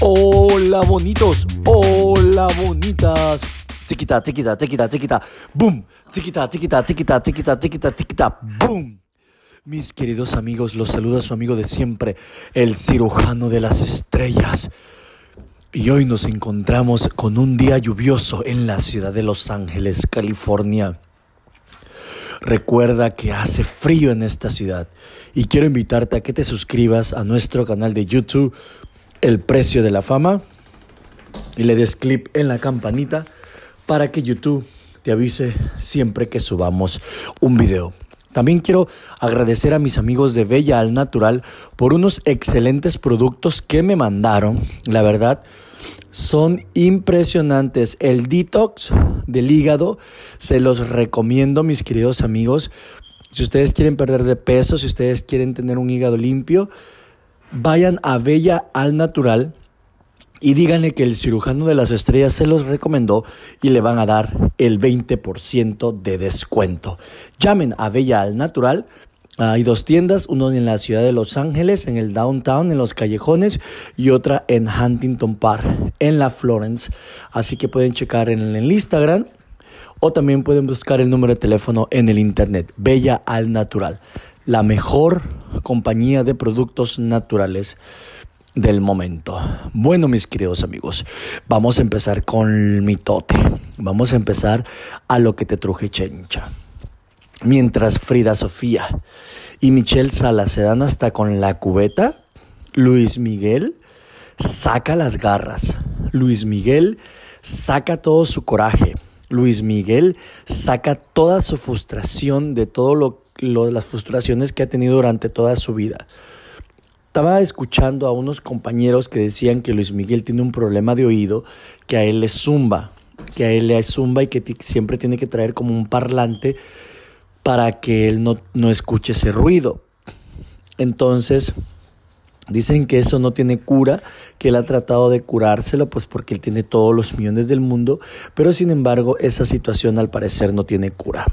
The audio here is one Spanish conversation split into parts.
Hola bonitos, hola bonitas. Chiquita, chiquita, chiquita, chiquita. Boom. Chiquita, chiquita, chiquita, chiquita, chiquita, chiquita. Boom. Mis queridos amigos, los saluda su amigo de siempre, el cirujano de las estrellas. Y hoy nos encontramos con un día lluvioso en la ciudad de Los Ángeles, California. Recuerda que hace frío en esta ciudad y quiero invitarte a que te suscribas a nuestro canal de YouTube el precio de la fama y le des clip en la campanita para que YouTube te avise siempre que subamos un video. También quiero agradecer a mis amigos de Bella al Natural por unos excelentes productos que me mandaron. La verdad, son impresionantes. El detox del hígado, se los recomiendo mis queridos amigos. Si ustedes quieren perder de peso, si ustedes quieren tener un hígado limpio, vayan a Bella al Natural y díganle que el cirujano de las estrellas se los recomendó y le van a dar el 20% de descuento. Llamen a Bella al Natural. Hay dos tiendas, una en la ciudad de Los Ángeles, en el downtown, en los callejones, y otra en Huntington Park, en la Florence. Así que pueden checar en el Instagram o también pueden buscar el número de teléfono en el internet. Bella al Natural, la mejor compañía de productos naturales del momento. Bueno, mis queridos amigos, vamos a empezar con mi tote. Vamos a empezar a lo que te truje chencha. Mientras Frida Sofía y Michelle Sala se dan hasta con la cubeta, Luis Miguel saca las garras. Luis Miguel saca todo su coraje. Luis Miguel saca toda su frustración de todo lo las frustraciones que ha tenido durante toda su vida. Estaba escuchando a unos compañeros que decían que Luis Miguel tiene un problema de oído, que a él le zumba, que a él le zumba y que siempre tiene que traer como un parlante para que él no, no escuche ese ruido. Entonces, Dicen que eso no tiene cura, que él ha tratado de curárselo, pues porque él tiene todos los millones del mundo, pero sin embargo esa situación al parecer no tiene cura.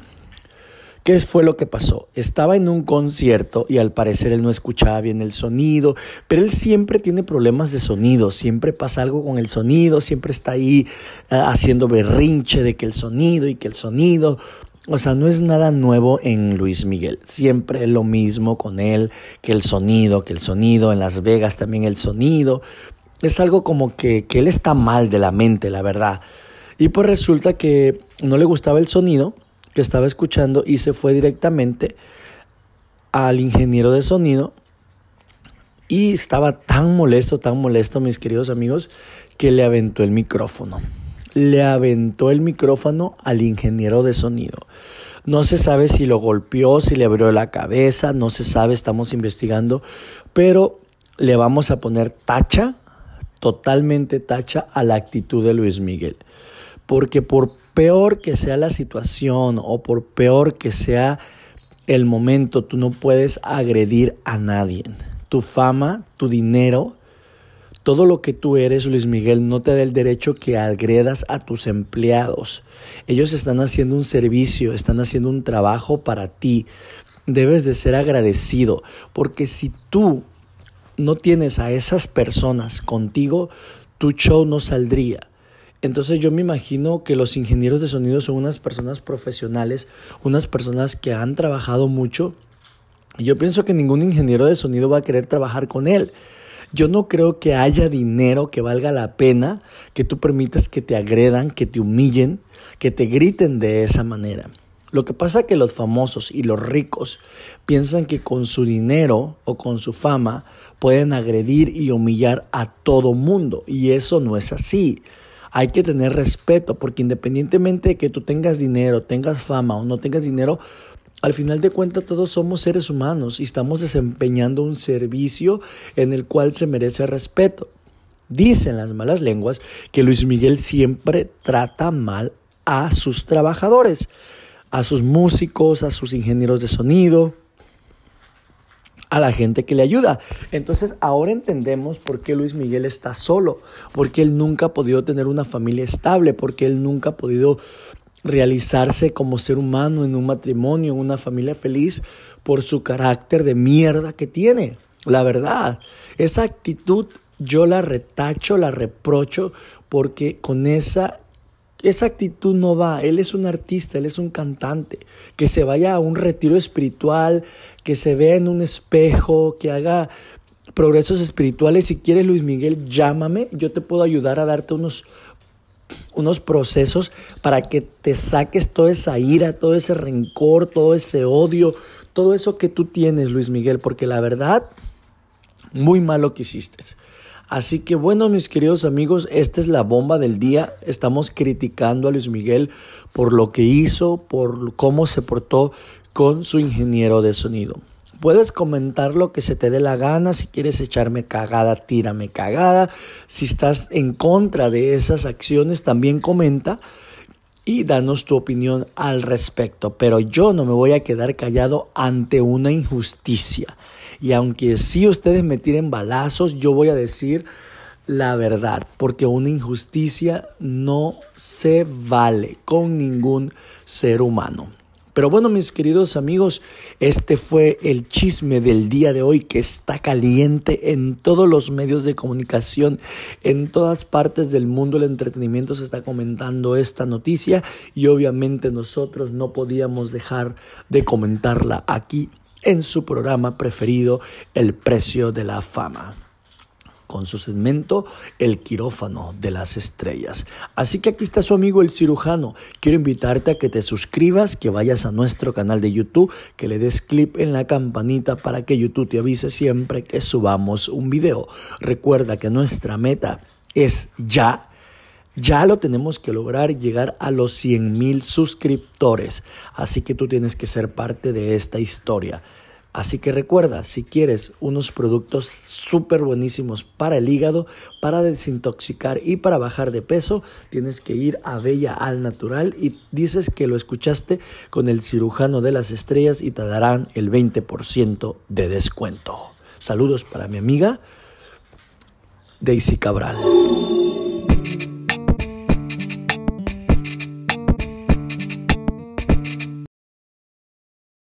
¿Qué fue lo que pasó? Estaba en un concierto y al parecer él no escuchaba bien el sonido, pero él siempre tiene problemas de sonido, siempre pasa algo con el sonido, siempre está ahí eh, haciendo berrinche de que el sonido y que el sonido, o sea, no es nada nuevo en Luis Miguel. Siempre es lo mismo con él, que el sonido, que el sonido, en Las Vegas también el sonido. Es algo como que él está mal de la mente, la verdad. Y pues resulta que no le gustaba el sonido que estaba escuchando y se fue directamente al ingeniero de sonido y estaba tan molesto, tan molesto, mis queridos amigos, que le aventó el micrófono. Le aventó el micrófono al ingeniero de sonido. No se sabe si lo golpeó, si le abrió la cabeza, no se sabe, estamos investigando, pero le vamos a poner tacha, totalmente tacha, a la actitud de Luis Miguel. Porque por peor que sea la situación o por peor que sea el momento, tú no puedes agredir a nadie. Tu fama, tu dinero, todo lo que tú eres, Luis Miguel, no te da el derecho que agredas a tus empleados. Ellos están haciendo un servicio, están haciendo un trabajo para ti. Debes de ser agradecido, porque si tú no tienes a esas personas contigo, tu show no saldría. Entonces yo me imagino que los ingenieros de sonido son unas personas profesionales, unas personas que han trabajado mucho. Yo pienso que ningún ingeniero de sonido va a querer trabajar con él. Yo no creo que haya dinero que valga la pena que tú permitas que te agredan, que te humillen, que te griten de esa manera. Lo que pasa es que los famosos y los ricos piensan que con su dinero o con su fama pueden agredir y humillar a todo mundo y eso no es así hay que tener respeto, porque independientemente de que tú tengas dinero, tengas fama o no tengas dinero, al final de cuentas todos somos seres humanos y estamos desempeñando un servicio en el cual se merece respeto. Dicen las malas lenguas que Luis Miguel siempre trata mal a sus trabajadores, a sus músicos, a sus ingenieros de sonido, a la gente que le ayuda. Entonces ahora entendemos por qué Luis Miguel está solo, porque él nunca ha podido tener una familia estable, porque él nunca ha podido realizarse como ser humano en un matrimonio, en una familia feliz, por su carácter de mierda que tiene. La verdad, esa actitud yo la retacho, la reprocho, porque con esa esa actitud no va. Él es un artista, él es un cantante. Que se vaya a un retiro espiritual, que se vea en un espejo, que haga progresos espirituales. Si quieres, Luis Miguel, llámame. Yo te puedo ayudar a darte unos, unos procesos para que te saques toda esa ira, todo ese rencor, todo ese odio, todo eso que tú tienes, Luis Miguel, porque la verdad, muy malo que hiciste. Así que bueno, mis queridos amigos, esta es la bomba del día. Estamos criticando a Luis Miguel por lo que hizo, por cómo se portó con su ingeniero de sonido. Puedes comentar lo que se te dé la gana, si quieres echarme cagada, tírame cagada. Si estás en contra de esas acciones, también comenta y danos tu opinión al respecto. Pero yo no me voy a quedar callado ante una injusticia. Y aunque sí ustedes me tiren balazos, yo voy a decir la verdad, porque una injusticia no se vale con ningún ser humano. Pero bueno, mis queridos amigos, este fue el chisme del día de hoy que está caliente en todos los medios de comunicación, en todas partes del mundo el entretenimiento se está comentando esta noticia y obviamente nosotros no podíamos dejar de comentarla aquí en su programa preferido El precio de la fama con su segmento El quirófano de las estrellas. Así que aquí está su amigo el cirujano. Quiero invitarte a que te suscribas, que vayas a nuestro canal de YouTube, que le des clip en la campanita para que YouTube te avise siempre que subamos un video. Recuerda que nuestra meta es ya ya lo tenemos que lograr llegar a los 100 mil suscriptores. Así que tú tienes que ser parte de esta historia. Así que recuerda, si quieres unos productos súper buenísimos para el hígado, para desintoxicar y para bajar de peso, tienes que ir a Bella al Natural y dices que lo escuchaste con el cirujano de las estrellas y te darán el 20% de descuento. Saludos para mi amiga Daisy Cabral.